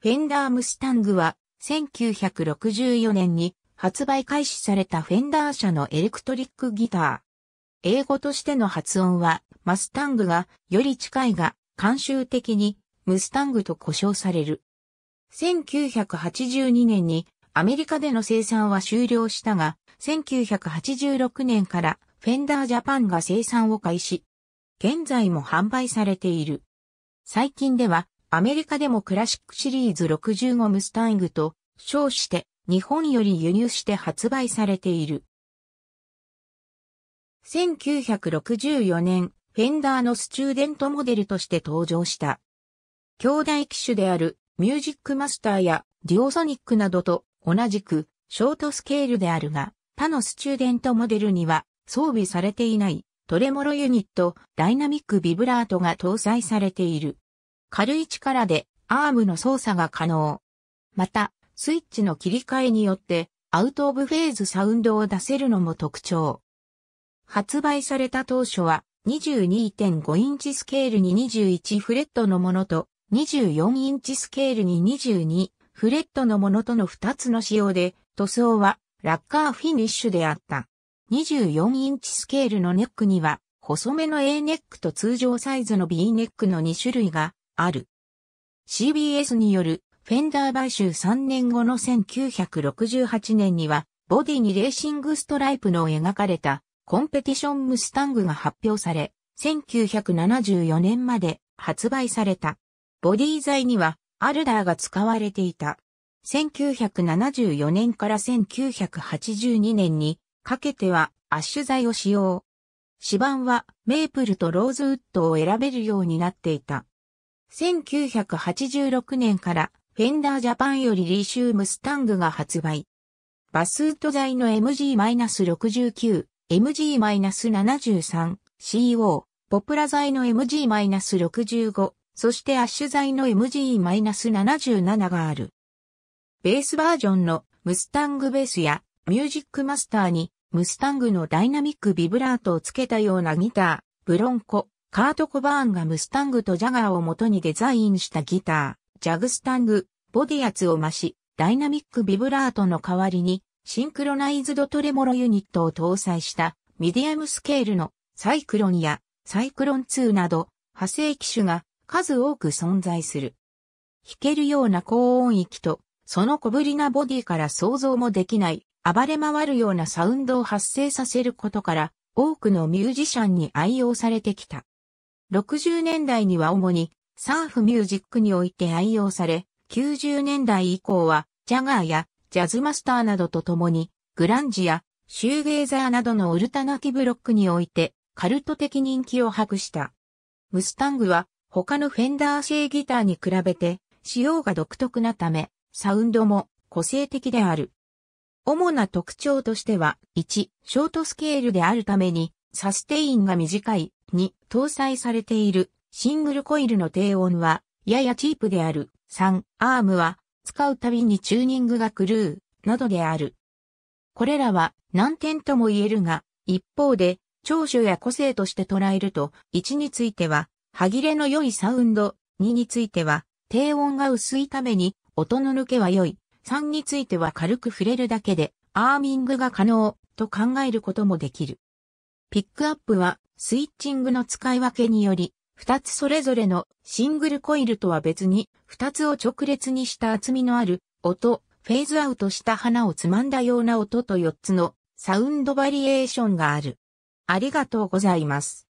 フェンダームスタングは、1964年に発売開始されたフェンダー社のエレクトリックギター。英語としての発音は、マスタングがより近いが、慣習的にムスタングと呼称される。1982年にアメリカでの生産は終了したが、1986年からフェンダージャパンが生産を開始。現在も販売されている。最近ではアメリカでもクラシックシリーズ65ムスタイングと称して日本より輸入して発売されている。1964年、フェンダーのスチューデントモデルとして登場した。兄弟機種であるミュージックマスターやディオソニックなどと同じくショートスケールであるが、他のスチューデントモデルには装備されていないトレモロユニットダイナミックビブラートが搭載されている。軽い力でアームの操作が可能。また、スイッチの切り替えによってアウトオブフェーズサウンドを出せるのも特徴。発売された当初は22.5インチスケールに21フレットのものと24インチスケールに22フレットのものとの2つの仕様で塗装はラッカーフィニッシュであった。24インチスケールのネックには細めの A ネックと通常サイズの B ネックの2種類がある。CBS によるフェンダー買収3年後の1968年には、ボディにレーシングストライプの描かれたコンペティションムスタングが発表され、1974年まで発売された。ボディ材にはアルダーが使われていた。1974年から1982年にかけてはアッシュ材を使用。指板はメープルとローズウッドを選べるようになっていた。1986年からフェンダージャパンよりリーシュームスタングが発売。バスート材の MG-69、MG-73、CO、ポプラ材の MG-65、そしてアッシュ材の MG-77 がある。ベースバージョンのムスタングベースやミュージックマスターにムスタングのダイナミックビブラートをつけたようなギター、ブロンコ、カート・コバーンがムスタングとジャガーを元にデザインしたギター、ジャグスタング、ボディ圧を増し、ダイナミックビブラートの代わりに、シンクロナイズドトレモロユニットを搭載したミディアムスケールのサイクロンやサイクロン2など派生機種が数多く存在する。弾けるような高音域とその小ぶりなボディから想像もできない暴れ回るようなサウンドを発生させることから多くのミュージシャンに愛用されてきた。60年代には主にサーフミュージックにおいて愛用され、90年代以降はジャガーやジャズマスターなどと共にグランジやシューゲーザーなどのオルタナティブロックにおいてカルト的人気を博した。ムスタングは他のフェンダー製ギターに比べて仕様が独特なためサウンドも個性的である。主な特徴としては、1、ショートスケールであるために、サステインが短いに搭載されているシングルコイルの低音はややチープである3アームは使うたびにチューニングが狂うなどである。これらは難点とも言えるが一方で長所や個性として捉えると1については歯切れの良いサウンド2については低音が薄いために音の抜けは良い3については軽く触れるだけでアーミングが可能と考えることもできる。ピックアップはスイッチングの使い分けにより、二つそれぞれのシングルコイルとは別に、二つを直列にした厚みのある音、フェーズアウトした花をつまんだような音と四つのサウンドバリエーションがある。ありがとうございます。